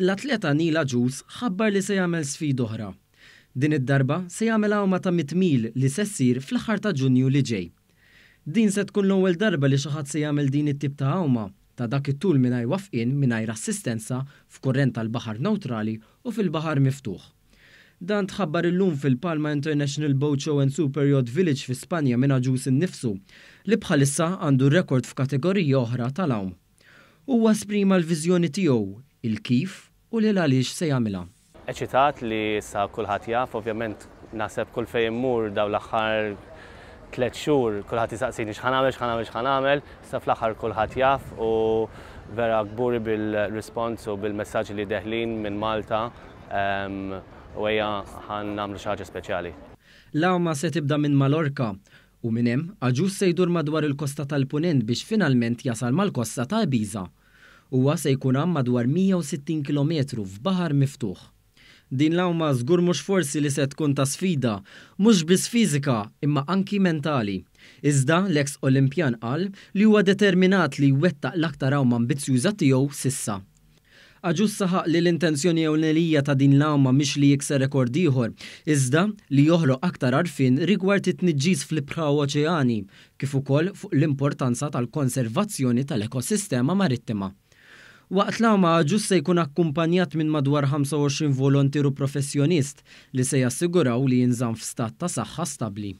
l-atleta Nila Jules ħabbar li se jagħmel sfid oħra. Din id-darba se jagħmel għawma ta' mitmil li se ssir fl-aħħar ta' Ġunju li ġej. Din se tkun l-ewwel darba li xi ħadd se jagħmel din it-tip ta' għawma ta' dak it-tul mingħajr wafqin mingħajr assistenza f'kurrent tal-baħar neutrali u fil-baħar miftuħ. Dan tħabbar illum fil-Palma International Boat Show and Super Yacht Village fi Spanja minn ġus innifsu li bħalissa għandu rekord f'kategorija oħra tal awm Huwa sprima l-viżjoni tiegħu, il-kif u li għaliex se jagħmilha. Eċitat li sa kulħadd jaf, ovvjament naħseb kull fejn mur daw l-aħħar tliet xhur kulħadd isaqsini x'ħan għamel, x'ħan għamel, x'ħan għamel, sa fl-aħħar kulħadd jaf u vera gburi bil-respons u bil-messaġġi li deħlin minn Malta u ejja ħan nagħmlu xi ħaġa speċjali. Lawma se tibda minn Malorka, u minnem aġus se jdur madwar il-kosta tal-punent biex finalment jasal mal-kosta ta' Ibiza huwa se jkun hemm madwar 160 km f'baħar miftuħ. Din l-awma żgur mhux forsi li se tkun ta' sfida, mhux biss fiżika imma anki mentali. Iżda l-eks Olimpjan qal li huwa determinat li jwettaq l-aktar awma ambizzjuża tiegħu sissa. Aġus saħaq li l-intenzjoni ewnelija ta' din l-awma mhix li jikser rekord ieħor, iżda li joħloq aktar arfin rigward it-tniġġis fl-ibħra oċeani, kif ukoll fuq l-importanza tal-konservazzjoni tal-ekosistema marittima. Waqt la maġus se jkun akkumpanjat minn madwar 25 volontiru professjonist li se jassiguraw li jinżam f'stat ta' saħħa stabli.